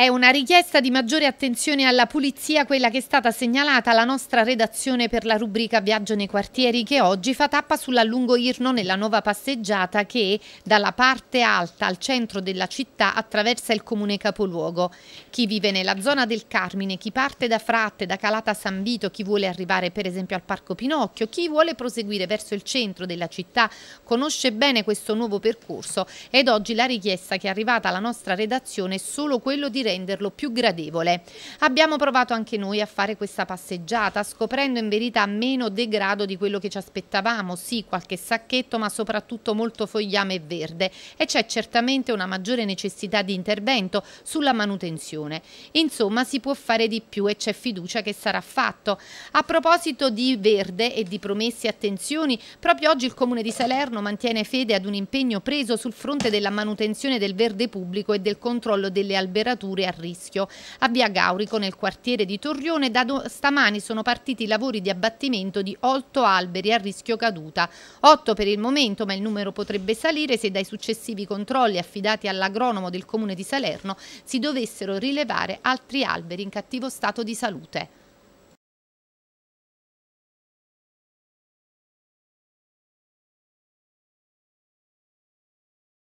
È una richiesta di maggiore attenzione alla pulizia quella che è stata segnalata alla nostra redazione per la rubrica Viaggio nei quartieri che oggi fa tappa sull'allungo Irno nella nuova passeggiata che dalla parte alta al centro della città attraversa il comune capoluogo. Chi vive nella zona del Carmine, chi parte da Fratte, da Calata San Vito, chi vuole arrivare per esempio al Parco Pinocchio, chi vuole proseguire verso il centro della città conosce bene questo nuovo percorso ed oggi la richiesta che è arrivata alla nostra redazione è solo quello di renderlo più gradevole. Abbiamo provato anche noi a fare questa passeggiata, scoprendo in verità meno degrado di quello che ci aspettavamo, sì qualche sacchetto ma soprattutto molto fogliame verde e c'è certamente una maggiore necessità di intervento sulla manutenzione. Insomma si può fare di più e c'è fiducia che sarà fatto. A proposito di verde e di promesse e attenzioni, proprio oggi il Comune di Salerno mantiene fede ad un impegno preso sul fronte della manutenzione del verde pubblico e del controllo delle alberature strutture a rischio. A via Gaurico, nel quartiere di Torrione, da stamani sono partiti i lavori di abbattimento di otto alberi a rischio caduta. Otto per il momento, ma il numero potrebbe salire se dai successivi controlli affidati all'agronomo del comune di Salerno si dovessero rilevare altri alberi in cattivo stato di salute.